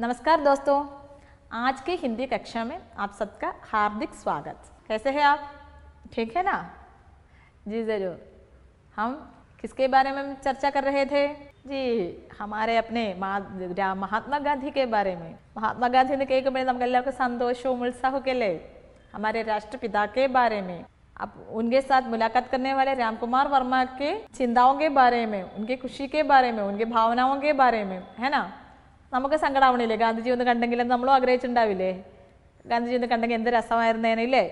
नमस्कार दोस्तों आज की हिंदी कक्षा में आप सबका हार्दिक स्वागत कैसे हैं आप ठीक है ना जी ज़रूर हम किसके बारे में चर्चा कर रहे थे जी हमारे अपने महात्मा गांधी के बारे में महात्मा गांधी ने ಗಾಂಧಿ को संतोष हो ನಮಗೆಲ್ಲರಿಗೂ ಸಂತೋಷവും के लिए हमारे राष्ट्रपिता के बारे में अब उनके साथ मुलाकात करने वाले राम कुमार वर्मा के चिंताओं के बारे में उनके खुशी के बारे में उनके भावनाओं के बारे में है ना നമ്മുക്ക് സംകടവണിലെ ഗാന്ധിജിനെ കണ്ടെങ്കിൽ നമ്മളും agréചേണ്ടണ്ടവില്ലേ ഗാന്ധിജിനെ കണ്ടെങ്കിൽ എന്തൊരു അസ്സമയർന്ന നേനെ ഇല്ലേ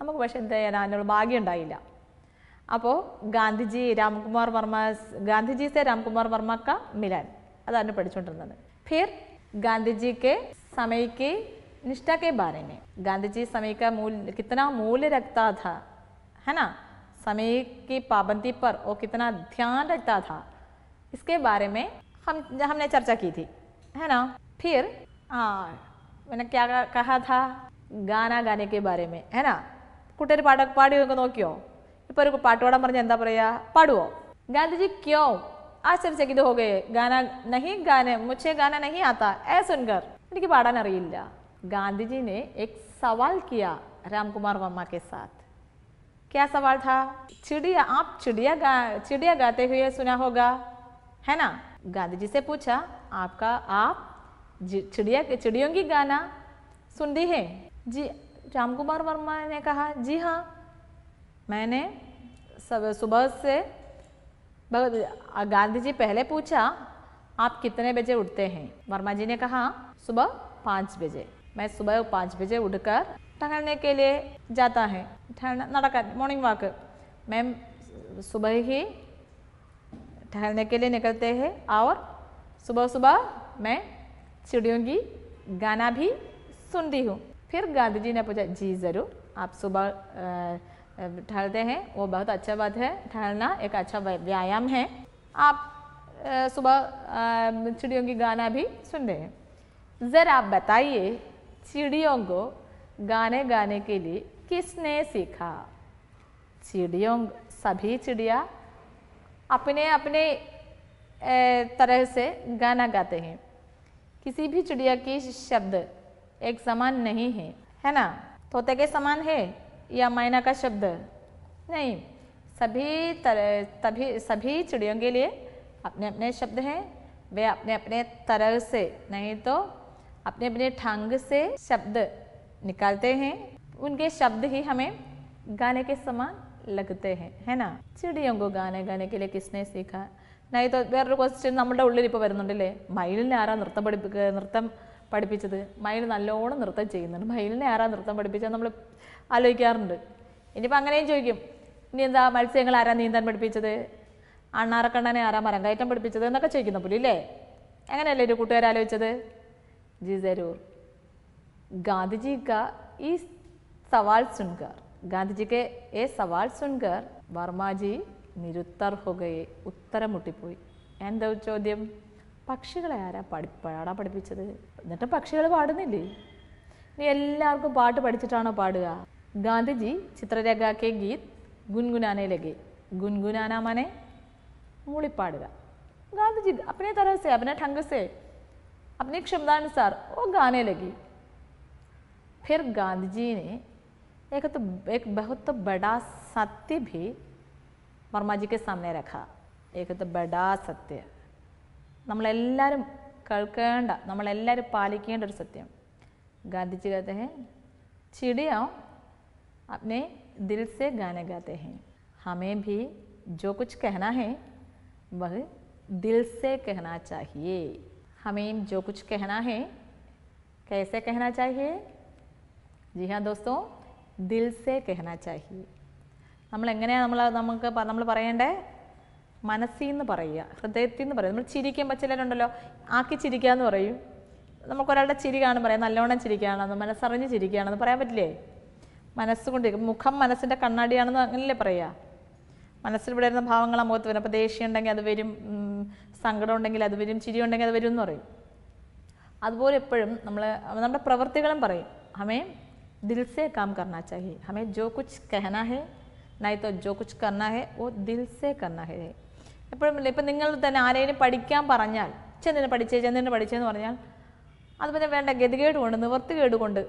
നമുക്ക് പക്ഷേ എന്തായാലും ഭാഗ്യം ഉണ്ടായില്ല അപ്പോ ഗാന്ധിജി രാമകുമാർ വർമ്മ ഗാന്ധിജി സേ രാമകുമാർ വർമ്മക്കിൽ ആയത് അതിനെ പഠിച്ചുകൊണ്ടിരുന്നത് പിന്നെ ഗാന്ധിജി കേ സമയികേ നിഷ്ഠ കേ बारे में गांधीजी समय का मूल कितना मूल्य रखता था है ना समय की पाबंदी पर वो कितना ध्यान रखता था इसके बारे में हम हमने चर्चा की थी है ना फिर हाँ मैंने क्या कहा था गाना गाने के बारे में है ना कुटे पाट पाड़ी नोको इन पाटपाड़ा पर पाड़ो गांधी जी क्यों आश्चर्यचकित हो गए गाना नहीं गाने मुझे गाना नहीं आता ऐ सुनकर इनके पाड़ान अल गांधी जी ने एक सवाल किया राम कुमार वर्मा के साथ क्या सवाल था चिड़िया आप चिड़िया गा, चिड़िया गाते हुए सुना होगा है ना गांधी जी से पूछा आपका आप चिड़िया के चिड़ियों की गाना सुन दी है जी राम कुमार वर्मा ने कहा जी हाँ मैंने सब सुबह से भगत गांधी जी पहले पूछा आप कितने बजे उठते हैं वर्मा जी ने कहा सुबह पाँच बजे मैं सुबह पाँच बजे उठकर टहलने के लिए जाता है नड़का मॉर्निंग वॉक मैम सुबह ही टहलने के लिए निकलते हैं और सुबह सुबह मैं चिड़ियों की गाना भी सुनती हूँ फिर गांधी जी ने पूछा जी ज़रूर आप सुबह टहलते हैं वो बहुत अच्छा बात है टहलना एक अच्छा व्यायाम है आप सुबह चिड़ियों की गाना भी सुन रहे हैं ज़रा आप बताइए चिड़ियों को गाने गाने के लिए किसने सीखा चिड़ियों सभी चिड़िया अपने अपने तरह से गाना गाते हैं किसी भी चिड़िया के शब्द एक समान नहीं है है ना तोते के समान है या मैना का शब्द नहीं सभी तरह तभी सभी चिड़ियों के लिए अपने अपने शब्द हैं वे अपने अपने तरह से नहीं तो अपने अपने ठांग से शब्द निकालते हैं उनके शब्द ही हमें गाने के समान लगते हैं है ना चिड़ियों को गाने गाने के लिए किसने सीखा നൈത്ത് വേറൊരു ക്വസ്റ്റ്യൻ നമ്മുടെ ഉള്ളിൽ ഇപ്പോൾ വരുന്നുണ്ടല്ലേ മയിലിനെ ആരാ നൃത്തം പഠിപ്പിക്കുക നൃത്തം പഠിപ്പിച്ചത് മയിൽ നല്ലോണം നൃത്തം ചെയ്യുന്നുണ്ട് മയിലിനെ ആരാ നൃത്തം പഠിപ്പിച്ചത് നമ്മൾ ആലോചിക്കാറുണ്ട് ഇനിയിപ്പോൾ അങ്ങനെയും ചോദിക്കും ഇനി എന്താ മത്സ്യങ്ങൾ ആരാ നീന്താൻ പഠിപ്പിച്ചത് അണ്ണാറക്കണ്ണനെ ആരാ മരം കയറ്റം പഠിപ്പിച്ചത് എന്നൊക്കെ ചോദിക്കുന്ന പുലി അല്ലേ എങ്ങനെയല്ലേ ഒരു കൂട്ടുകാർ ആലോചിച്ചത് ജി ജരൂർ ഗാന്ധിജി കാ ഈ സവാൾ സുൻകർ ഗാന്ധിജി എ സവാൾ സുൻകർ വർമാജി നിരുത്തർഹുകയെ ഉത്തരം മുട്ടിപ്പോയി എന്താ ചോദ്യം പക്ഷികളെ ആരാ പഠി പാടാ പഠിപ്പിച്ചത് എന്നിട്ട് പക്ഷികൾ പാടുന്നില്ലേ നീ എല്ലാവർക്കും പാട്ട് പഠിച്ചിട്ടാണോ പാടുക ഗാന്ധിജി ചിത്രരേഖാക്കെ ഗീത് ഗുൻഗുനാനെ ലഗെ ഗുൻഗുനാന മനെ മൂളിപ്പാടുക ഗാന്ധിജി അപ്പനെ തരസേ അപ്പനെ ടങ്കസേ അപ്പനെ ക്ഷമതാനുസാർ ഓ क्षमतानुसार वो गाने लगी फिर गांधी जी ने वर्मा सामने रखा एक तो बड़ा सत्य സത്യം നമ്മളെല്ലാവരും नामेल पाल പാലിക്കേണ്ട सत्यम गांधी जी कहते हैं चिड़िया अपने दिल से गाने गाते हैं हमें भी जो कुछ कहना है वह दिल से कहना चाहिए हमें जो कुछ कहना है कैसे कहना चाहिए जी हाँ दोस्तों दिल से कहना चाहिए നമ്മൾ എങ്ങനെയാണ് നമ്മൾ നമുക്ക് നമ്മൾ പറയേണ്ടേ മനസ്സിൽ നിന്ന് പറയുക ഹൃദയത്തിൽ നിന്ന് പറയുക നമ്മൾ ചിരിക്കുമ്പോൾ ചിലരുണ്ടല്ലോ ആക്കി ചിരിക്കുക എന്ന് പറയും നമുക്കൊരാളുടെ ചിരിയാണ് പറയാം നല്ലോണം ചിരിക്കുകയാണെന്ന് മനസ്സറിഞ്ഞ് ചിരിക്കുകയാണെന്ന് പറയാൻ പറ്റില്ലേ മനസ്സുകൊണ്ട് മുഖം മനസ്സിൻ്റെ കണ്ണാടിയാണെന്ന് അങ്ങനല്ലേ പറയുക മനസ്സിൽ ഇവിടെ ഇരുന്ന ഭാവങ്ങൾ മുഖത്ത് വരും അപ്പോൾ ദേഷ്യം ഉണ്ടെങ്കിൽ അത് വരും സങ്കടം ഉണ്ടെങ്കിൽ അത് വരും ചിരി ഉണ്ടെങ്കിൽ അത് വരും എന്ന് പറയും അതുപോലെ എപ്പോഴും നമ്മൾ നമ്മുടെ പ്രവൃത്തികളും പറയും ഹമേ ദിൽസേ കാം കർണാച്ചാഹി ഹമേ ജോ കുച്ച് കഹനാഹേ നൈ ജോ കുച്ച് കർണ ഹെ ഓ ദിൽ സേ ഹെ എപ്പോഴും ഇപ്പം നിങ്ങൾ തന്നെ ആരെയും പഠിക്കാൻ പറഞ്ഞാൽ ചെന്നിനെ പഠിച്ചേ ചെന്നിനെ പഠിച്ചേന്ന് പറഞ്ഞാൽ അത് പിന്നെ വേണ്ട ഗതികേട് കൊണ്ട് കേട് കൊണ്ട്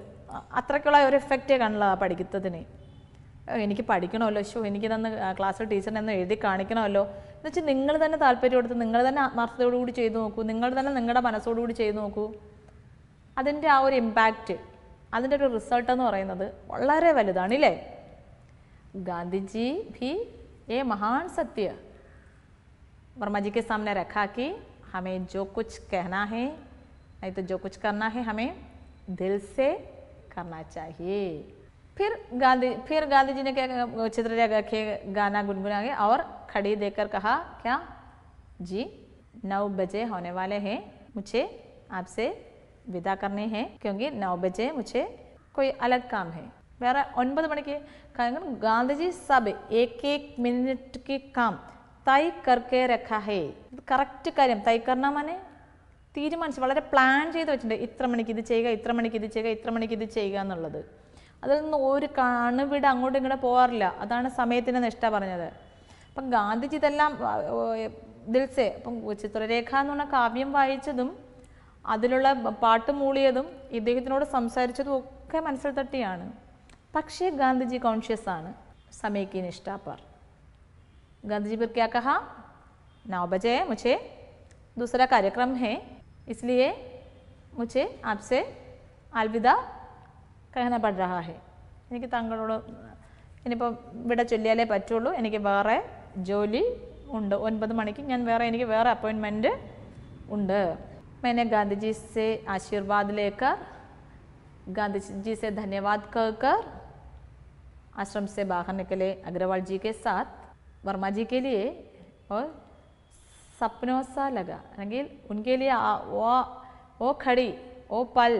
അത്രയ്ക്കുള്ള ഒരു എഫക്റ്റേ കാണില്ല പഠിക്കുന്നതിന് എനിക്ക് പഠിക്കണമല്ലോ ശോ എനിക്ക് തന്നെ ക്ലാസ്സിൽ ടീച്ചറിനെ ഒന്ന് എഴുതി കാണിക്കണമല്ലോ എന്ന് വെച്ചാൽ നിങ്ങൾ തന്നെ താല്പര്യം കൊടുത്ത് നിങ്ങൾ തന്നെ കൂടി ചെയ്തു നോക്കൂ നിങ്ങൾ തന്നെ നിങ്ങളുടെ മനസ്സോടുകൂടി ചെയ്തു നോക്കൂ അതിൻ്റെ ആ ഒരു ഇമ്പാക്റ്റ് അതിൻ്റെ ഒരു റിസൾട്ട് എന്ന് പറയുന്നത് വളരെ വലുതാണ് ഇല്ലേ गांधी जी भी ये महान सत्य वर्मा जी के सामने रखा कि हमें जो कुछ कहना है नहीं तो जो कुछ करना है हमें दिल से करना चाहिए फिर गांधी फिर गांधी जी ने क्या चित्र रखे गाना गुनगुना गए और खड़ी देकर कहा क्या जी नौ बजे होने वाले हैं मुझे आपसे विदा करने हैं क्योंकि नौ बजे मुझे कोई अलग काम है വേറെ ഒൻപത് മണിക്ക് കാരണം ഗാന്ധിജി സബ് ഏക് ഏക് മിനിറ്റ് കി കാം തൈ കർക്കെ രഖഹേ ഇത് കറക്റ്റ് കാര്യം തൈ മനെ തീരുമാനിച്ച് വളരെ പ്ലാൻ ചെയ്ത് വെച്ചിട്ടുണ്ട് ഇത്ര മണിക്ക് ഇത് ചെയ്യുക ഇത്ര മണിക്ക് ഇത് ചെയ്യുക ഇത്ര മണിക്ക് ഇത് ചെയ്യുക എന്നുള്ളത് അതിൽ നിന്ന് ഒരു കണുവിട് അങ്ങോട്ടും ഇങ്ങോട്ട് പോകാറില്ല അതാണ് സമയത്തിൻ്റെ നിഷ്ഠ പറഞ്ഞത് അപ്പം ഗാന്ധിജി ഇതെല്ലാം ദിൽസേ അപ്പം ചിത്രരേഖ എന്ന് പറഞ്ഞ കാവ്യം വായിച്ചതും അതിലുള്ള പാട്ട് മൂളിയതും ഇദ്ദേഹത്തിനോട് സംസാരിച്ചതും ഒക്കെ മനസ്സിൽ തട്ടിയാണ് പക്ഷേ ഗാന്ധിജി കോൺഷ്യസ് ആണ് സമയക്ക് നിഷ്ഠാപ്പർ ഗാന്ധിജി पर क्या कहा नौ बजे मुझे दूसरा कार्यक्रम है इसलिए मुझे आपसे अलविदा कहना पड़ എനിക്ക് താങ്കളോട് ഇനിയിപ്പോൾ ഇവിടെ ചൊല്ലിയാലേ പറ്റുള്ളൂ എനിക്ക് വേറെ ജോലി ഉണ്ട് ഒൻപത് മണിക്ക് ഞാൻ വേറെ എനിക്ക് വേറെ അപ്പോയിൻമെൻറ്റ് ഉണ്ട് മേനെ ഗാന്ധിജി സെ ആശീർവാദിലേക്കർ ഗാന്ധിജി സെ ധന്യവാദ് जी आश्रम से बाहर निकले अग्रवाल जी के साथ वर्मा जी के लिए और सपनों सा लगा അല്ലെങ്കിൽ उनके लिए आ, वो वो खड़ी वो पल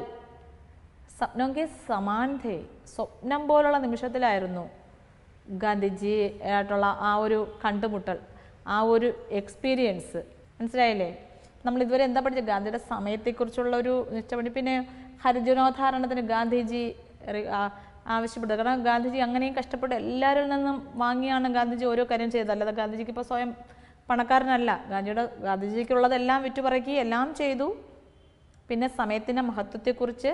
സ്വപ്നം കെ സമാൻ ധേ സ്വപ്നം പോലുള്ള നിമിഷത്തിലായിരുന്നു ഗാന്ധിജി ആയിട്ടുള്ള ആ ഒരു കണ്ടുമുട്ടൽ ആ ഒരു എക്സ്പീരിയൻസ് മനസ്സിലായില്ലേ നമ്മൾ ഇതുവരെ എന്താ പഠിച്ചത് ഗാന്ധിയുടെ സമയത്തെക്കുറിച്ചുള്ള ഒരു നിശ്ചപണി പിന്നെ ഹരിജനോദ്ധാരണത്തിന് ഗാന്ധിജി ആവശ്യപ്പെട്ടത് കാരണം ഗാന്ധിജി അങ്ങനെയും കഷ്ടപ്പെട്ട് എല്ലാവരിൽ നിന്നും വാങ്ങിയാണ് ഗാന്ധിജി ഓരോ കാര്യം ചെയ്തത് അല്ലാതെ ഗാന്ധിജിക്ക് ഇപ്പോൾ സ്വയം പണക്കാരനല്ല ഗാന്ധിയുടെ ഗാന്ധിജിക്കുള്ളതെല്ലാം വിറ്റുപറക്കി എല്ലാം ചെയ്തു പിന്നെ സമയത്തിൻ്റെ മഹത്വത്തെക്കുറിച്ച്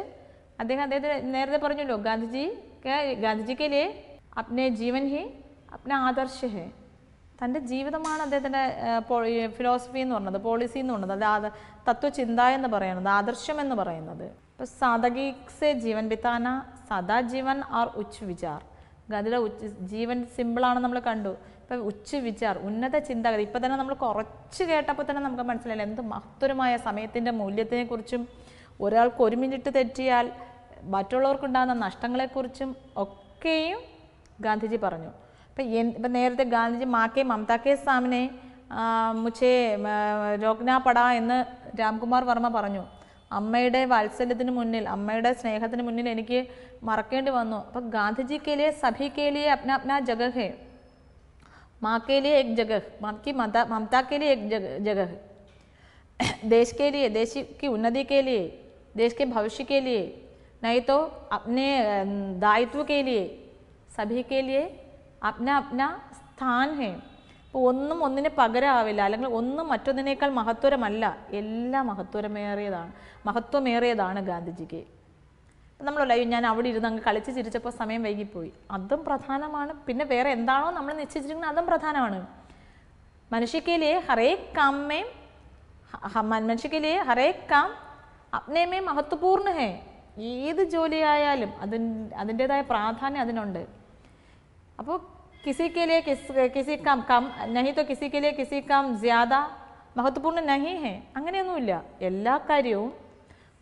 അദ്ദേഹം അദ്ദേഹത്തെ നേരത്തെ പറഞ്ഞല്ലോ ഗാന്ധിജി ഗാന്ധിജിക്കിലെ അപ്നെ ജീവൻ ഹി അപ്നെ ആദർശ ഹെ തൻ്റെ ജീവിതമാണ് അദ്ദേഹത്തിൻ്റെ ഫിലോസഫി എന്ന് പറയുന്നത് പോളിസി എന്ന് പറയുന്നത് അത് തത്വചിന്ത എന്ന് പറയുന്നത് ആദർശം എന്ന് പറയുന്നത് ഇപ്പോൾ സാധകീക്സെ ജീവൻ ബിത്താന സദാജീവൻ ആർ ഉച്ച് വിചാർ അതിലെ ഉച്ച ജീവൻ സിമ്പിളാണ് നമ്മൾ കണ്ടു ഇപ്പം ഉച്ച് വിചാർ ഉന്നത ചിന്തകൾ ഇപ്പം തന്നെ നമ്മൾ കുറച്ച് കേട്ടപ്പോൾ തന്നെ നമുക്ക് മനസ്സിലായില്ല എന്ത് മഹത്തരമായ സമയത്തിൻ്റെ മൂല്യത്തിനെക്കുറിച്ചും ഒരാൾക്ക് ഒരു മിനിറ്റ് തെറ്റിയാൽ മറ്റുള്ളവർക്കുണ്ടാകുന്ന നഷ്ടങ്ങളെക്കുറിച്ചും ഒക്കെയും ഗാന്ധിജി പറഞ്ഞു ഇപ്പം എൻ ഇപ്പം നേരത്തെ ഗാന്ധിജി മാക്കെ മമത കെ സാമിനെ മുച്ചേ രോഗ്നാ പടാ എന്ന് രാംകുമാർ വർമ്മ പറഞ്ഞു अम्म वात्सल्य मिल अम्म स्ने मिले मरक अब गांधीजी के लिए सभी के लिए अपना अपना जगह है माँ के लिए एक जगह माँ की ममता ममता के लिए एक जगह जगह देश के लिए देश की उन्नति के लिए देश के भविष्य के लिए नहीं तो अपने दायित्व के लिए सभी के लिए अपना अपना स्थान है ഒന്നും ഒന്നിന് പകരമാവില്ല അല്ലെങ്കിൽ ഒന്നും മറ്റൊന്നിനേക്കാൾ മഹത്വരമല്ല എല്ലാം മഹത്വരമേറിയതാണ് മഹത്വമേറിയതാണ് ഗാന്ധിജിക്ക് നമ്മളല്ല ഞാൻ അവിടെ ഇരുന്ന് അങ്ങ് കളിച്ച് ചിരിച്ചപ്പോൾ സമയം വൈകിപ്പോയി അതും പ്രധാനമാണ് പിന്നെ വേറെ എന്താണോ നമ്മൾ നിശ്ചയിച്ചിരിക്കുന്നത് അതും പ്രധാനമാണ് മനുഷ്യക്കിലെ ഹറേ കാമേം മനുഷ്യക്കിലെ ഹറേ കാം അപ്നേമേ മഹത്വപൂർണ്ണ ഹേ ഏത് ജോലിയായാലും അതിൻ അതിൻ്റെതായ പ്രാധാന്യം അതിനുണ്ട് അപ്പോൾ किसी के लिए किस किसी कम कम नहीं तो किसी के लिए किसी कम ज़्यादा മഹത്വപൂർണ്ണം നഹി ഹേ അങ്ങനെയൊന്നുമില്ല എല്ലാ കാര്യവും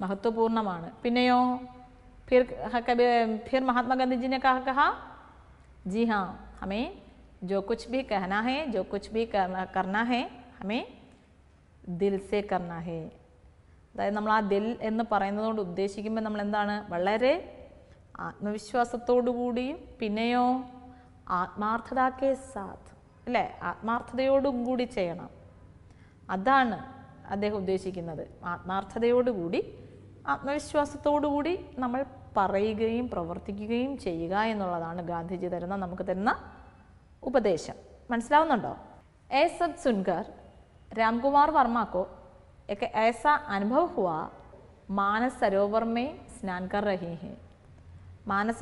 മഹത്വപൂർണ്ണമാണ് പിന്നെയോ ഫിർ കബി ഫിർ മഹാത്മാഗാന്ധിജിനെ കഹ കഹ ജി ഹാ ഹമേ ജോ കുച്ച് ഭി കഹന ഹേ ജോ കുച്ച് ഭി കർണ ഹേ ഹമേ ദിൽ സേ കർണ ഹേ അതായത് നമ്മൾ ആ ദിൽ എന്ന് പറയുന്നതുകൊണ്ട് ഉദ്ദേശിക്കുമ്പോൾ നമ്മൾ എന്താണ് വളരെ ആത്മവിശ്വാസത്തോടു കൂടിയും പിന്നെയോ ആത്മാർത്ഥതാക്കേ സാത് അല്ലേ ആത്മാർത്ഥതയോടും കൂടി ചെയ്യണം അതാണ് അദ്ദേഹം ഉദ്ദേശിക്കുന്നത് ആത്മാർത്ഥതയോടുകൂടി ആത്മവിശ്വാസത്തോടുകൂടി നമ്മൾ പറയുകയും പ്രവർത്തിക്കുകയും ചെയ്യുക എന്നുള്ളതാണ് ഗാന്ധിജി തരുന്ന നമുക്ക് തരുന്ന ഉപദേശം മനസ്സിലാവുന്നുണ്ടോ എ സബ് സുൻകർ രാംകുമാർ വർമാക്കോ ഒക്കെ ऐसा അനുഭവ ഹുവ मानस सरोवर में स्नान कर रहे हैं मानस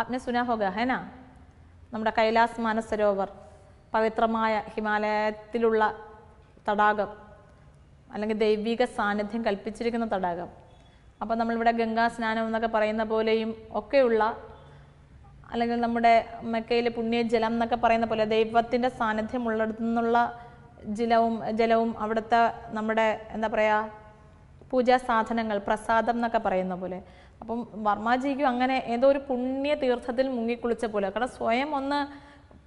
आपने सुना होगा है ना നമ്മുടെ കൈലാസ് മാനസരോവർ പവിത്രമായ ഹിമാലയത്തിലുള്ള തടാകം അല്ലെങ്കിൽ ദൈവിക സാന്നിധ്യം കൽപ്പിച്ചിരിക്കുന്ന തടാകം അപ്പോൾ നമ്മളിവിടെ ഗംഗാ സ്നാനം എന്നൊക്കെ പറയുന്ന പോലെയും ഒക്കെയുള്ള അല്ലെങ്കിൽ നമ്മുടെ മെക്കയിലെ പുണ്യജലം എന്നൊക്കെ പറയുന്ന പോലെ ദൈവത്തിൻ്റെ സാന്നിധ്യം ഉള്ളിടത്തു നിന്നുള്ള ജലവും ജലവും അവിടുത്തെ നമ്മുടെ എന്താ പറയുക പൂജാ സാധനങ്ങൾ പ്രസാദം എന്നൊക്കെ പറയുന്ന പോലെ അപ്പം വർമാജിക്കും അങ്ങനെ ഏതോ ഒരു പുണ്യ തീർത്ഥത്തിൽ മുങ്ങിക്കുളിച്ച പോലെ കാരണം സ്വയം ഒന്ന്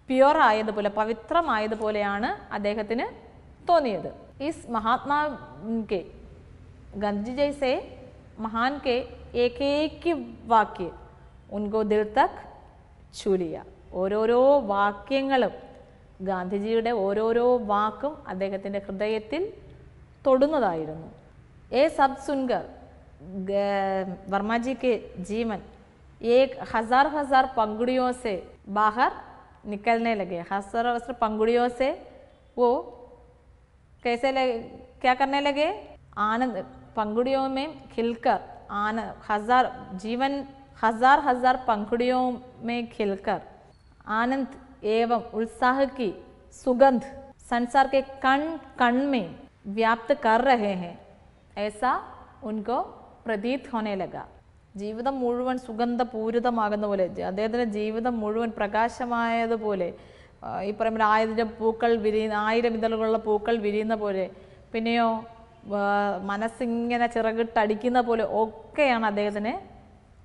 പ്യുവറായതുപോലെ ആയതുപോലെ പവിത്രമായതുപോലെയാണ് അദ്ദേഹത്തിന് തോന്നിയത് ഈ മഹാത്മാ കെ ഗന്ധി ജയ്സേ മഹാൻ കെ ഏകേക്ക് വാക്യ ഉൻകോ ദിൽ തക് ചുലിയ ഓരോരോ വാക്യങ്ങളും ഗാന്ധിജിയുടെ ഓരോരോ വാക്കും അദ്ദേഹത്തിൻ്റെ ഹൃദയത്തിൽ തൊടുന്നതായിരുന്നു എ സബ് സുൻഗർ वर्मा जी के जीवन एक हज़ार हज़ार पंगुड़ियों से बाहर निकलने लगे हज़ार हज़ार पंगुड़ियों से वो कैसे लगे क्या करने लगे आनंद पंगुड़ियों में खिलकर आनंद हज़ार जीवन हज़ार हज़ार पंखुड़ियों में खिलकर आनंद एवं उत्साह की सुगंध संसार के कण कण में व्याप्त कर रहे हैं ऐसा उनको പ്രതീധ്വനേലക ജീവിതം മുഴുവൻ സുഗന്ധപൂരിതമാകുന്ന പോലെ അദ്ദേഹത്തിൻ്റെ ജീവിതം മുഴുവൻ പ്രകാശമായതുപോലെ ഈ പറയുമ്പോൾ ആയിരം പൂക്കൾ വിരിയുന്ന ആയിരം ഇതളുകളുള്ള പൂക്കൾ വിരിയുന്ന പോലെ പിന്നെയോ മനസ്സിങ്ങനെ ചിറകിട്ടടിക്കുന്ന പോലെ ഒക്കെയാണ് അദ്ദേഹത്തിന്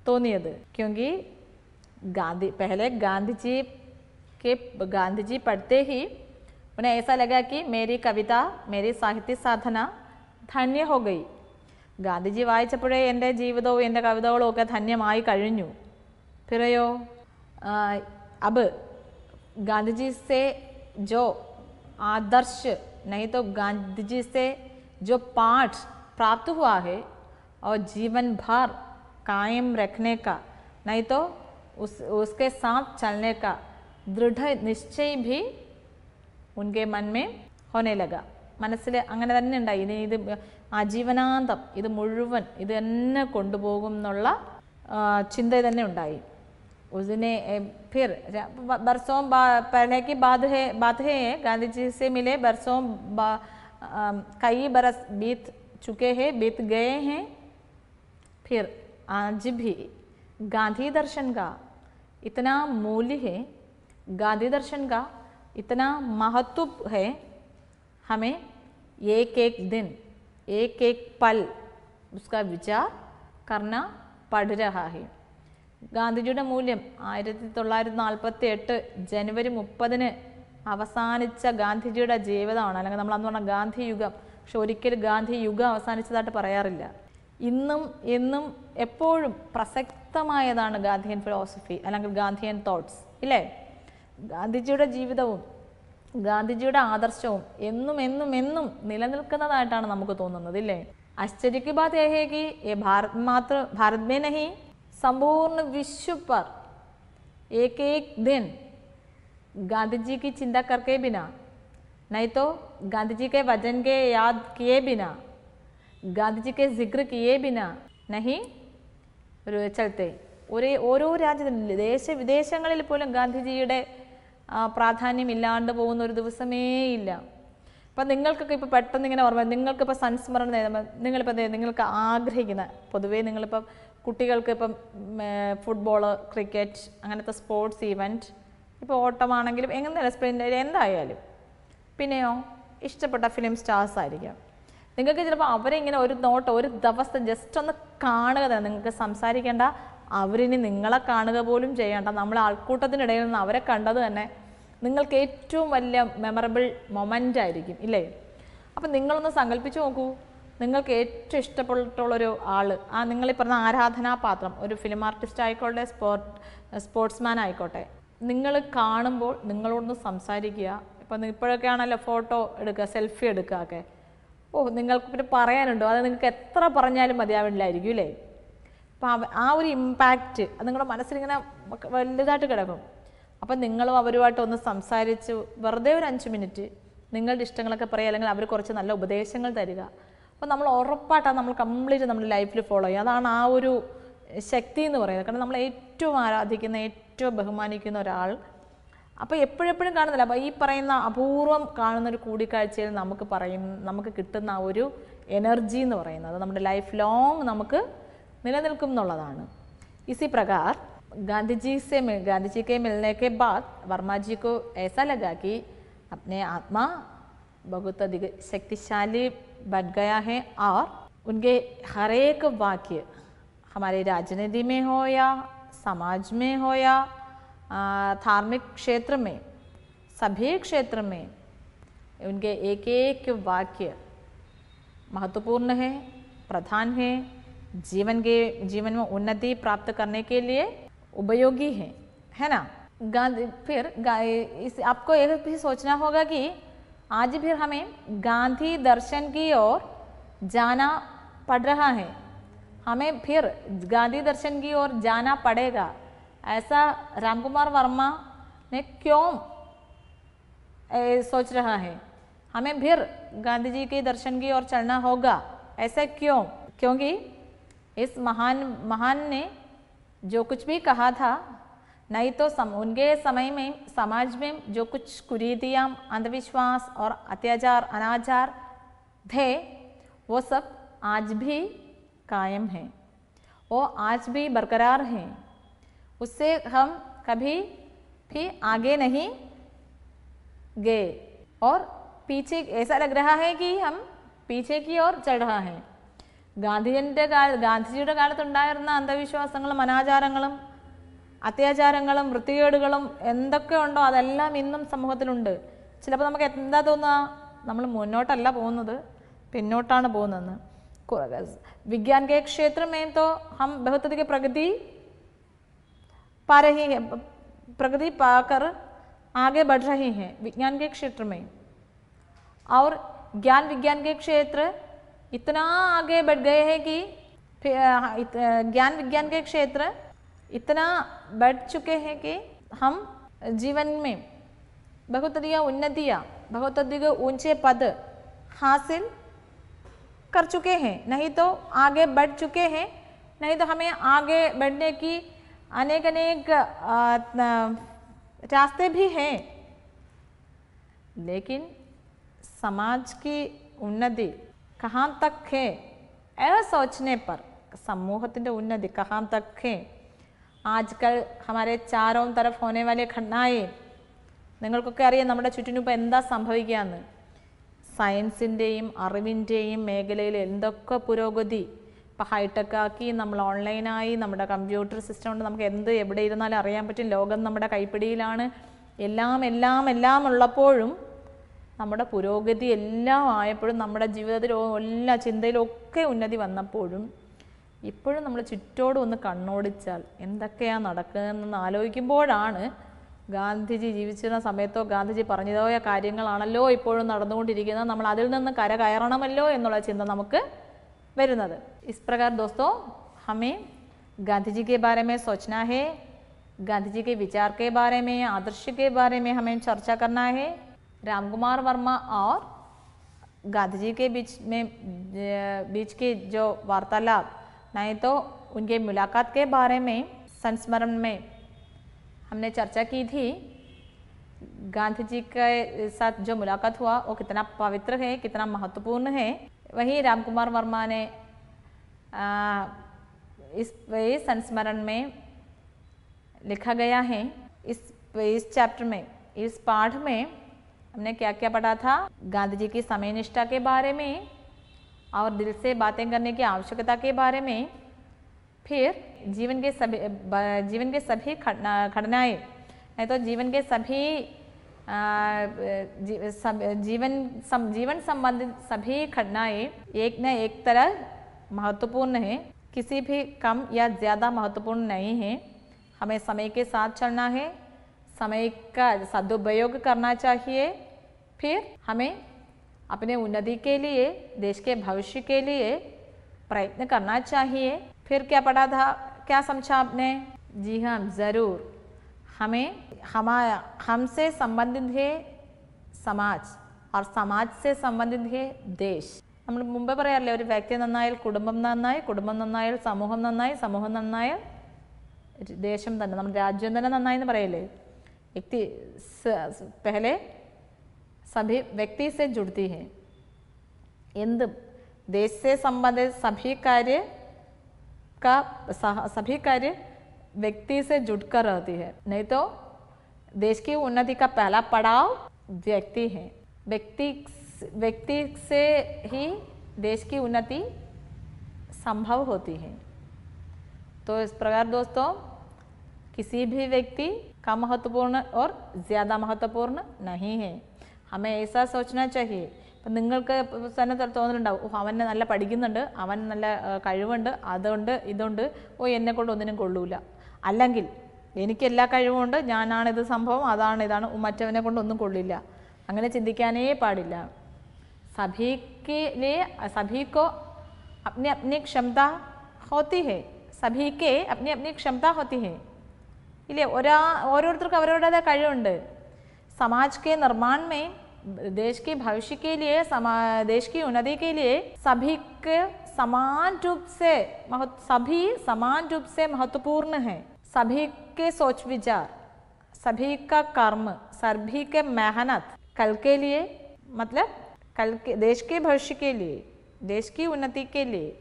തോന്നിയത് ക്യോങ്കി ഗാന്ധി പെഹലെ ഗാന്ധിജി के गांधी जी पढ़ते ही उन्हें ऐसा लगा कि मेरी कविता मेरी ധന്യ ഹോ ഗൈ गांधीजी വായിച്ചപ്പോഴേ എൻ്റെ ए എൻ്റെ കവിതകളും ഒക്കെ ധന്യമായി കഴിഞ്ഞു अब गांधीजी से जो आदर्श नहीं तो गांधीजी से जो पाठ प्राप्त हुआ है और जीवन भर कायम रखने का नहीं तो उस उसके साथ चलने का दृढ़ निश्चय भी उनके मन में होने लगा മനസ്സിൽ അങ്ങനെ आजीवनांत ഉണ്ടായി ഇനി ഇത് ആജീവനാന്തം उसने फिर बरसों पहले की बात है बात है गांधी जी से मिले बरसों कई बरस बीत चुके हैं बीत गए हैं फिर आज भी गांधी दर्शन का इतना मूल्य है गांधी दर्शन का इतना महत्व है हमें एक एक दिन एक एक पल उसका विचार करना पड़ रहा है ഗാന്ധിജിയുടെ മൂല്യം ആയിരത്തി തൊള്ളായിരത്തി നാൽപ്പത്തി എട്ട് ജനുവരി മുപ്പതിന് അവസാനിച്ച ഗാന്ധിജിയുടെ ജീവിതമാണ് അല്ലെങ്കിൽ നമ്മൾ അന്ന് പറഞ്ഞ ഗാന്ധി യുഗം പക്ഷെ ഒരിക്കലും ഗാന്ധി യുഗം അവസാനിച്ചതായിട്ട് പറയാറില്ല ഇന്നും എന്നും എപ്പോഴും പ്രസക്തമായതാണ് ഗാന്ധിയൻ ഫിലോസഫി അല്ലെങ്കിൽ ഗാന്ധിയൻ തോട്ട്സ് ഇല്ലേ ഗാന്ധിജിയുടെ ജീവിതവും ഗാന്ധിജിയുടെ ആദർശവും എന്നും എന്നും എന്നും നിലനിൽക്കുന്നതായിട്ടാണ് നമുക്ക് തോന്നുന്നത് ഇല്ലേ അശ്ചര്യക്ക് ബാത് ഏഹേകി ഏ ഭാരത് മാത്ര ഭാരത് മേ നഹി സമ്പൂർണ്ണ വിശ്വപ്പർ ഏകേക് ദിൻ ഗാന്ധിജിക്ക് जी ബിന നൈത്തോ ഗാന്ധിജിക്ക് വചൻകെ യാദ് കിയേ ബിന ഗാന്ധിജിക്ക് के ഗാന്ധിജി കിയേ ബിന നഹി ഒരു ചലത്തെ ഒരേ ഓരോ രാജ്യത്തിലും ദേശ വിദേശങ്ങളിൽ പോലും ഗാന്ധിജിയുടെ പ്രാധാന്യമില്ലാണ്ട് പോകുന്ന ഒരു ദിവസമേ ഇല്ല അപ്പം നിങ്ങൾക്കൊക്കെ ഇപ്പോൾ പെട്ടെന്ന് ഇങ്ങനെ ഓർമ്മ നിങ്ങൾക്കിപ്പോൾ സംസ്മരണ നിങ്ങളിപ്പോൾ നിങ്ങൾക്ക് ആഗ്രഹിക്കുന്ന പൊതുവേ നിങ്ങളിപ്പം കുട്ടികൾക്ക് ഇപ്പം ഫുട്ബോൾ ക്രിക്കറ്റ് അങ്ങനത്തെ സ്പോർട്സ് ഈവൻറ്റ് ഇപ്പോൾ ഓട്ടമാണെങ്കിലും എങ്ങനെ സ്പ്രിൻ്റ് എന്തായാലും പിന്നെയോ ഇഷ്ടപ്പെട്ട ഫിലിം സ്റ്റാർസ് ആയിരിക്കാം നിങ്ങൾക്ക് ചിലപ്പോൾ അവരെ ഇങ്ങനെ ഒരു നോട്ട് ഒരു ദിവസം ജസ്റ്റ് ഒന്ന് കാണുക തന്നെ നിങ്ങൾക്ക് സംസാരിക്കേണ്ട അവരിനി നിങ്ങളെ കാണുക പോലും ചെയ്യേണ്ട നമ്മൾ ആൾക്കൂട്ടത്തിനിടയിൽ നിന്ന് അവരെ കണ്ടത് തന്നെ നിങ്ങൾക്ക് ഏറ്റവും വലിയ മെമ്മറബിൾ മൊമെൻ്റ് ആയിരിക്കും ഇല്ലേ അപ്പം നിങ്ങളൊന്ന് സങ്കല്പിച്ച് നോക്കൂ നിങ്ങൾക്ക് ഏറ്റവും ഇഷ്ടപ്പെട്ടുള്ളൊരു ആൾ ആ നിങ്ങളീ പറഞ്ഞ ആരാധനാപാത്രം ഒരു ഫിലിം ആർട്ടിസ്റ്റ് ആയിക്കോട്ടെ സ്പോർട്ട് സ്പോർട്സ്മാൻ ആയിക്കോട്ടെ നിങ്ങൾ കാണുമ്പോൾ നിങ്ങളോടൊന്ന് സംസാരിക്കുക ഇപ്പം ഇപ്പോഴൊക്കെ ആണല്ലോ ഫോട്ടോ എടുക്കുക സെൽഫി എടുക്കുക ഒക്കെ ഓ നിങ്ങൾക്ക് പിന്നെ പറയാനുണ്ടോ അത് നിങ്ങൾക്ക് എത്ര പറഞ്ഞാലും മതിയാവില്ലായിരിക്കും അല്ലേ അപ്പം ആ ഒരു ഇമ്പാക്റ്റ് അത് നിങ്ങളുടെ മനസ്സിലിങ്ങനെ വലുതായിട്ട് കിടക്കും അപ്പം നിങ്ങളും അവരുമായിട്ട് ഒന്ന് സംസാരിച്ച് വെറുതെ ഒരു അഞ്ച് മിനിറ്റ് നിങ്ങളുടെ ഇഷ്ടങ്ങളൊക്കെ പറയുക അല്ലെങ്കിൽ അവർ കുറച്ച് നല്ല ഉപദേശങ്ങൾ തരിക അപ്പോൾ നമ്മൾ ഉറപ്പായിട്ടാണ് നമ്മൾ കംപ്ലീറ്റ് നമ്മുടെ ലൈഫിൽ ഫോളോ ചെയ്യുക അതാണ് ആ ഒരു ശക്തി എന്ന് പറയുന്നത് കാരണം നമ്മൾ ഏറ്റവും ആരാധിക്കുന്ന ഏറ്റവും ബഹുമാനിക്കുന്ന ഒരാൾ അപ്പോൾ എപ്പോഴെപ്പോഴും കാണുന്നില്ല അപ്പോൾ ഈ പറയുന്ന അപൂർവം കാണുന്ന ഒരു കൂടിക്കാഴ്ചയിൽ നമുക്ക് പറയും നമുക്ക് കിട്ടുന്ന ആ ഒരു എനർജി എന്ന് പറയുന്നത് നമ്മുടെ ലൈഫ് ലോങ് നമുക്ക് നിലനിൽക്കുമെന്നുള്ളതാണ് इसी प्रकार गांधी जी से गांधी जी के मिलने के बाद वर्मा जी को ऐसा लगा कि अपने आत्मा बहुत अधिक शक्तिशाली बन गया है और उनके हर एक वाक्य हमारे राजनीति में हो या समाज में हो या धार्मिक क्षेत्र में सभी क्षेत्र में उनके एक एक वाक्य महत्वपूर्ण है प्रधान है जीवन के जीवन में उन्नति प्राप्त करने के लिए उपयोगी है है ना गांधी फिर गा, इस आपको यह भी सोचना होगा कि आज फिर हमें गांधी दर्शन की ओर जाना पड़ रहा है हमें फिर गांधी दर्शन की ओर जाना पड़ेगा ऐसा रामकुमार वर्मा ने क्यों ए, सोच रहा है हमें फिर गांधी जी के दर्शन की ओर चलना होगा ऐसा क्यों क्योंकि इस महान महान ने जो कुछ भी कहा था नहीं तो सम, उनके समय में समाज में जो कुछ कुरीतियाँ अंधविश्वास और अत्याचार अनाचार थे वो सब आज भी कायम हैं वो आज भी बरकरार हैं उससे हम कभी भी आगे नहीं गए और पीछे ऐसा लग रहा है कि हम पीछे की ओर चढ़ रहा है ഗാന്ധിജൻ്റെ കാല ഗാന്ധിജിയുടെ കാലത്തുണ്ടായിരുന്ന അന്ധവിശ്വാസങ്ങളും അനാചാരങ്ങളും അത്യാചാരങ്ങളും വൃത്തികേടുകളും എന്തൊക്കെ ഉണ്ടോ അതെല്ലാം ഇന്നും സമൂഹത്തിലുണ്ട് ചിലപ്പോൾ നമുക്ക് എന്താ തോന്നുക നമ്മൾ മുന്നോട്ടല്ല പോകുന്നത് പിന്നോട്ടാണ് പോകുന്നതെന്ന് വിജ്ഞാൻ കെ ക്ഷേത്രം മേന്തോ ഹം ബഹുത്തധിക പ്രകൃതി പരഹി പ്രകൃതി പാക്കർ आगे बढ़ रहे हैं विज्ञान के क्षेत्र में और ज्ञान विज्ञान के क्षेत्र इतना आगे बढ़ गए हैं कि हाँ, ज्ञान विज्ञान के क्षेत्र इतना बढ़ चुके हैं कि हम जीवन में बहुत अधिक उन्नतियाँ बहुत अधिक ऊंचे पद हासिल कर चुके हैं नहीं तो आगे बढ़ चुके हैं नहीं तो हमें आगे बढ़ने की अनेक अनेक रास्ते भी हैं लेकिन समाज की उन्नति കഹാം തക് ഹേ ഏ സോച്ചനെ പർ സമൂഹത്തിൻ്റെ ഉന്നതി കഹാം തക് ഹേ ആജ്കൽ ഹമാരെ ചാരവും തരഫ് ഹോനെ വാലെ ഘടനായേ നിങ്ങൾക്കൊക്കെ അറിയാം നമ്മുടെ ചുറ്റിനിപ്പോൾ എന്താ സംഭവിക്കുകയെന്ന് സയൻസിൻ്റെയും അറിവിൻ്റെയും മേഖലയിൽ എന്തൊക്കെ പുരോഗതി ഇപ്പോൾ ഹൈടെക് ആക്കി നമ്മൾ ഓൺലൈനായി നമ്മുടെ കമ്പ്യൂട്ടർ സിസ്റ്റം കൊണ്ട് നമുക്ക് എന്ത് എവിടെ ഇരുന്നാലും അറിയാൻ പറ്റും ലോകം നമ്മുടെ കൈപ്പിടിയിലാണ് എല്ലാം എല്ലാം എല്ലാം ഉള്ളപ്പോഴും നമ്മുടെ പുരോഗതി എല്ലാം ആയപ്പോഴും നമ്മുടെ ജീവിതത്തിലും എല്ലാ ചിന്തയിലൊക്കെ ഉന്നതി വന്നപ്പോഴും ഇപ്പോഴും നമ്മൾ ചുറ്റോട് ഒന്ന് കണ്ണോടിച്ചാൽ എന്തൊക്കെയാണ് നടക്കുന്നതെന്ന് ആലോചിക്കുമ്പോഴാണ് ഗാന്ധിജി ജീവിച്ചിരുന്ന സമയത്തോ ഗാന്ധിജി പറഞ്ഞതോയ കാര്യങ്ങളാണല്ലോ ഇപ്പോഴും നടന്നുകൊണ്ടിരിക്കുന്നത് നമ്മൾ അതിൽ നിന്ന് കര കയറണമല്ലോ എന്നുള്ള ചിന്ത നമുക്ക് വരുന്നത് ഇസ്പ്രകാർ ദോസ്തോ ഹമേ ഗാന്ധിജി जी के बारे में सोचना है गांधी जी के विचार के बारे रामकुमार वर्मा और गांधी जी के बीच में बीच की जो वार्तालाप नहीं तो उनके मुलाकात के बारे में संस्मरण में हमने चर्चा की थी गांधी जी के साथ जो मुलाकात हुआ वो कितना पवित्र है कितना महत्वपूर्ण है वही रामकुमार वर्मा ने आ, इस संस्मरण में लिखा गया है इस इस चैप्टर में इस पाठ में हमने क्या क्या पढ़ा था गांधी जी की समय निष्ठा के बारे में और दिल से बातें करने की आवश्यकता के बारे में फिर जीवन के सभी जीवन के सभी घटनाएँ नहीं तो जीवन के सभी जीवन सम, जीवन संबंधित सभी घटनाएँ एक न एक तरह महत्वपूर्ण है किसी भी कम या ज़्यादा महत्वपूर्ण नहीं है हमें समय के साथ चलना है समय का सदुपयोग करना चाहिए फिर हमें अपने उन्नति के लिए देश के भविष्य के लिए प्रयत्न करना चाहिए फिर क्या पढ़ा था क्या समझा आपने जी हाँ ज़रूर हमें हमारा हमसे संबंधित है समाज और समाज से संबंधित है देश നമ്മൾ മുമ്പ് പറയാറില്ലേ ഒരു വ്യക്തി നന്നായാൽ കുടുംബം നന്നായി കുടുംബം നന്നായാൽ സമൂഹം നന്നായി സമൂഹം നന്നായാൽ ദേശം തന്നെ നമ്മുടെ രാജ്യം തന്നെ നന്നായി എന്ന് പറയല്ലേ व्यक्ति पहले सभी व्यक्ति से जुड़ती है इंद देश से संबंधित सभी कार्य का सभी कार्य व्यक्ति से जुड़कर रहती है नहीं तो देश की उन्नति का पहला पड़ाव व्यक्ति है व्यक्ति व्यक्ति से ही देश की उन्नति संभव होती है तो इस प्रकार दोस्तों किसी भी व्यक्ति का महत्वपूर्ण और ज़्यादा महत्वपूर्ण नहीं है हमें ऐसा सोचना चाहिए അപ്പം നിങ്ങൾക്ക് തന്നെ തോന്നലുണ്ടാവും അവനെ നല്ല പഠിക്കുന്നുണ്ട് അവൻ നല്ല കഴിവുണ്ട് അതുകൊണ്ട് ഇതുണ്ട് ഓ എന്നെ കൊണ്ട് ഒന്നിനും കൊള്ളൂല അല്ലെങ്കിൽ എനിക്ക് എല്ലാ കഴിവുമുണ്ട് ഞാനാണിത് സംഭവം അതാണ് ഇതാണ് മറ്റവനെ കൊണ്ട് ഒന്നും കൊള്ളില്ല അങ്ങനെ ചിന്തിക്കാനേ പാടില്ല സഭീക്ക് സഭീക്കോ അപ്നി അപ്നി ക്ഷമത ഹോത്തി ഹേ സഭീക്കേ അപ്നി അപ്നി ക്ഷമത ഹോത്തി ഹേ इले ओर औरोरतर समाज के निर्माण में देश के भविष्य के लिए समा देश की उन्नति के लिए सभी के समान रूप से महत्व सभी समान रूप से महत्वपूर्ण है सभी के सोच विचार सभी का कर्म सभी के मेहनत कल के लिए मतलब कल के देश के भविष्य के लिए देश की उन्नति के लिए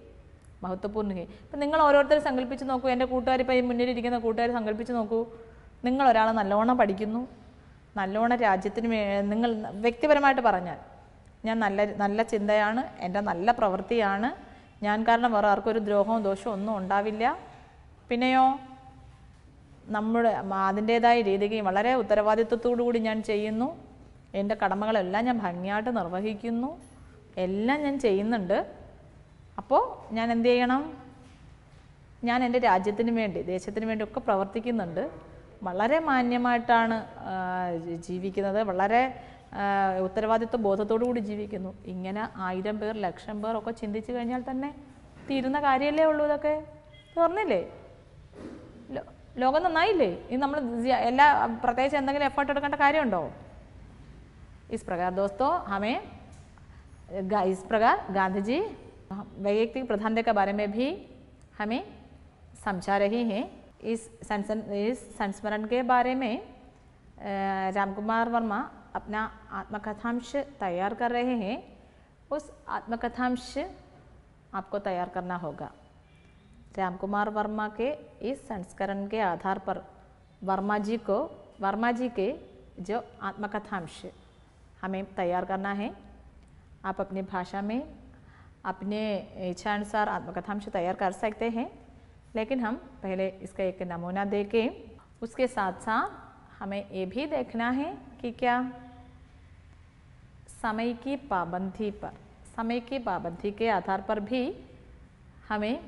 മഹത്വപൂർണ്ണ ഹി ഇപ്പം നിങ്ങൾ ഓരോരുത്തർ സങ്കല്പിച്ച് നോക്കൂ എൻ്റെ കൂട്ടുകാർ ഇപ്പം ഈ മുന്നിലിരിക്കുന്ന കൂട്ടുകാർ സങ്കല്പിച്ച് നോക്കൂ നിങ്ങൾ ഒരാളെ നല്ലോണം പഠിക്കുന്നു നല്ലോണം രാജ്യത്തിന് നിങ്ങൾ വ്യക്തിപരമായിട്ട് പറഞ്ഞാൽ ഞാൻ നല്ല നല്ല ചിന്തയാണ് എൻ്റെ നല്ല പ്രവൃത്തിയാണ് ഞാൻ കാരണം വേറെ ആർക്കൊരു ദ്രോഹവും ദോഷവും ഒന്നും ഉണ്ടാവില്ല പിന്നെയോ നമ്മുടെ അതിൻ്റേതായ രീതിക്ക് വളരെ കൂടി ഞാൻ ചെയ്യുന്നു എൻ്റെ കടമകളെല്ലാം ഞാൻ ഭംഗിയായിട്ട് നിർവഹിക്കുന്നു എല്ലാം ഞാൻ ചെയ്യുന്നുണ്ട് അപ്പോൾ ഞാൻ എന്ത് ചെയ്യണം ഞാൻ എൻ്റെ രാജ്യത്തിന് വേണ്ടി ദേശത്തിന് വേണ്ടി ഒക്കെ പ്രവർത്തിക്കുന്നുണ്ട് വളരെ മാന്യമായിട്ടാണ് ജീവിക്കുന്നത് വളരെ ഉത്തരവാദിത്വ ബോധത്തോടു കൂടി ജീവിക്കുന്നു ഇങ്ങനെ ആയിരം പേർ ലക്ഷം പേർ ഒക്കെ ചിന്തിച്ചു കഴിഞ്ഞാൽ തന്നെ തീരുന്ന കാര്യമല്ലേ ഉള്ളൂ ഇതൊക്കെ തീർന്നില്ലേ ലോകം നന്നായില്ലേ ഇത് നമ്മൾ എല്ലാ പ്രത്യേകിച്ച് എന്തെങ്കിലും എഫേർട്ട് എടുക്കേണ്ട കാര്യമുണ്ടോ ഇസ് പ്രകാർ ദോസ്തോ ഹമേ ഇസ് പ്രകാർ ഗാന്ധിജി वैयक्तिक प्रधानता के बारे में भी हमें समझा रहे हैं इस संस इस संस्मरण के बारे में रामकुमार वर्मा अपना आत्मकथांश तैयार कर रहे हैं उस आत्मकथांश आपको तैयार करना होगा रामकुमार वर्मा के इस संस्करण के आधार पर वर्मा जी को वर्मा जी के जो आत्मकथांश हमें तैयार करना है आप अपनी भाषा में अपने इच्छानुसार आत्मकथांश तैयार कर सकते हैं लेकिन हम पहले इसका एक नमूना दे के उसके साथ साथ हमें ये भी देखना है कि क्या समय की पाबंदी पर समय की पाबंदी के आधार पर भी हमें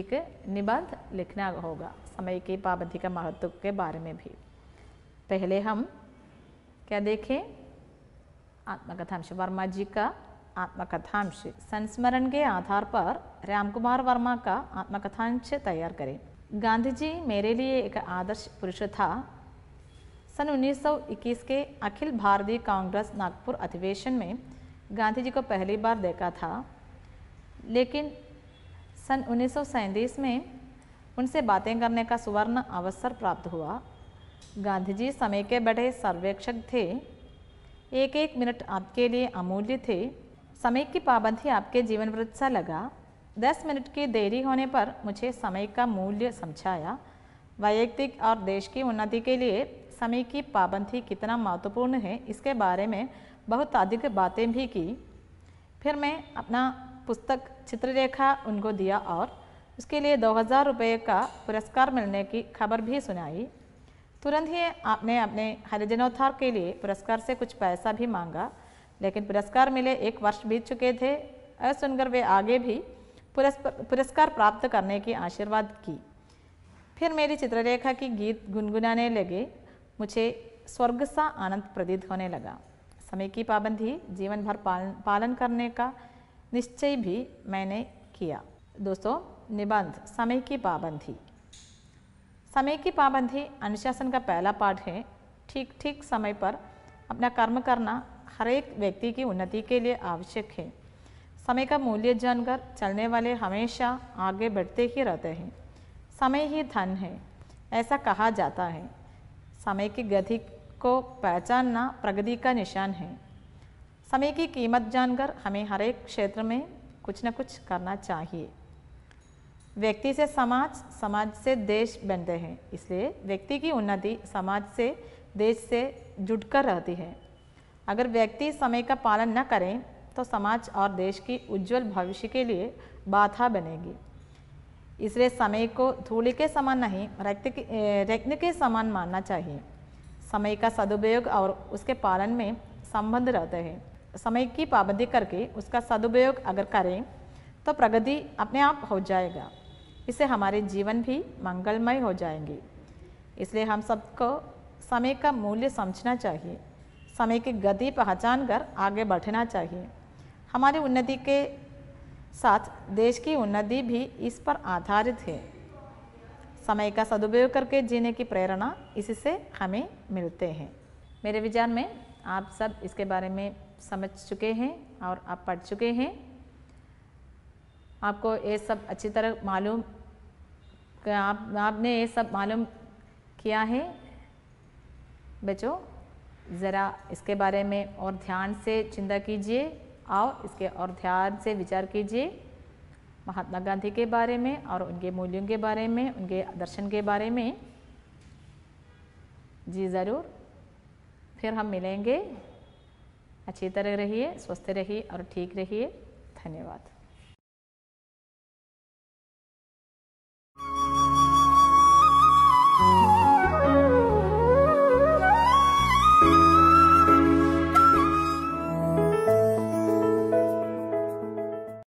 एक निबंध लिखना होगा समय की पाबंदी का महत्व के बारे में भी पहले हम क्या देखें आत्मकथांश वर्मा जी का आत्मकथांश संस्मरण के आधार पर रामकुमार वर्मा का आत्मकथांश तैयार करें गांधी जी मेरे लिए एक आदर्श पुरुष था सन 1921 के अखिल भारतीय कांग्रेस नागपुर अधिवेशन में गांधी जी को पहली बार देखा था लेकिन सन उन्नीस में उनसे बातें करने का सुवर्ण अवसर प्राप्त हुआ गांधी जी समय के बड़े सर्वेक्षक थे एक एक मिनट आपके लिए अमूल्य थे समय की पाबंदी आपके जीवन व्रत सा लगा दस मिनट की देरी होने पर मुझे समय का मूल्य समझाया वैयक्तिक और देश की उन्नति के लिए समय की पाबंदी कितना महत्वपूर्ण है इसके बारे में बहुत अधिक बातें भी की फिर मैं अपना पुस्तक चित्ररेखा उनको दिया और उसके लिए दो हज़ार रुपये का पुरस्कार मिलने की खबर भी सुनाई तुरंत ही आपने अपने हरिजनोत्थार के लिए पुरस्कार से कुछ पैसा भी मांगा लेकिन पुरस्कार मिले एक वर्ष बीत चुके थे यह सुनकर वे आगे भी पुरस्कार प्राप्त करने की आशीर्वाद की फिर मेरी चित्ररेखा की गीत गुनगुनाने लगे मुझे स्वर्ग सा आनंद प्रतीत होने लगा समय की पाबंदी जीवन भर पालन पालन करने का निश्चय भी मैंने किया दोस्तों निबंध समय की पाबंदी समय की पाबंदी अनुशासन का पहला पाठ है ठीक ठीक समय पर अपना कर्म करना हर एक व्यक्ति की उन्नति के लिए आवश्यक है समय का मूल्य जानकर चलने वाले हमेशा आगे बढ़ते ही रहते हैं समय ही धन है ऐसा कहा जाता है समय की गति को पहचानना प्रगति का निशान है समय की कीमत जानकर हमें हर एक क्षेत्र में कुछ न कुछ करना चाहिए व्यक्ति से समाज समाज से देश बनते हैं इसलिए व्यक्ति की उन्नति समाज से देश से जुटकर रहती है अगर व्यक्ति समय का पालन न करें तो समाज और देश की उज्जवल भविष्य के लिए बाधा बनेगी इसलिए समय को धूल के समान नहीं रक्त के रत्न के समान मानना चाहिए समय का सदुपयोग और उसके पालन में संबंध रहते हैं समय की पाबंदी करके उसका सदुपयोग अगर करें तो प्रगति अपने आप हो जाएगा इससे हमारे जीवन भी मंगलमय हो जाएंगे इसलिए हम सबको समय का मूल्य समझना चाहिए समय की गति पहचान कर आगे बढ़ना चाहिए हमारी उन्नति के साथ देश की उन्नति भी इस पर आधारित है समय का सदुपयोग करके जीने की प्रेरणा इससे हमें मिलते हैं मेरे विचार में आप सब इसके बारे में समझ चुके हैं और आप पढ़ चुके हैं आपको ये सब अच्छी तरह मालूम आप आपने ये सब मालूम किया है बच्चों ज़रा इसके बारे में और ध्यान से चिंता कीजिए और इसके और ध्यान से विचार कीजिए महात्मा गांधी के बारे में और उनके मूल्यों के बारे में उनके दर्शन के बारे में जी ज़रूर फिर हम मिलेंगे अच्छी तरह रहिए स्वस्थ रहिए और ठीक रहिए धन्यवाद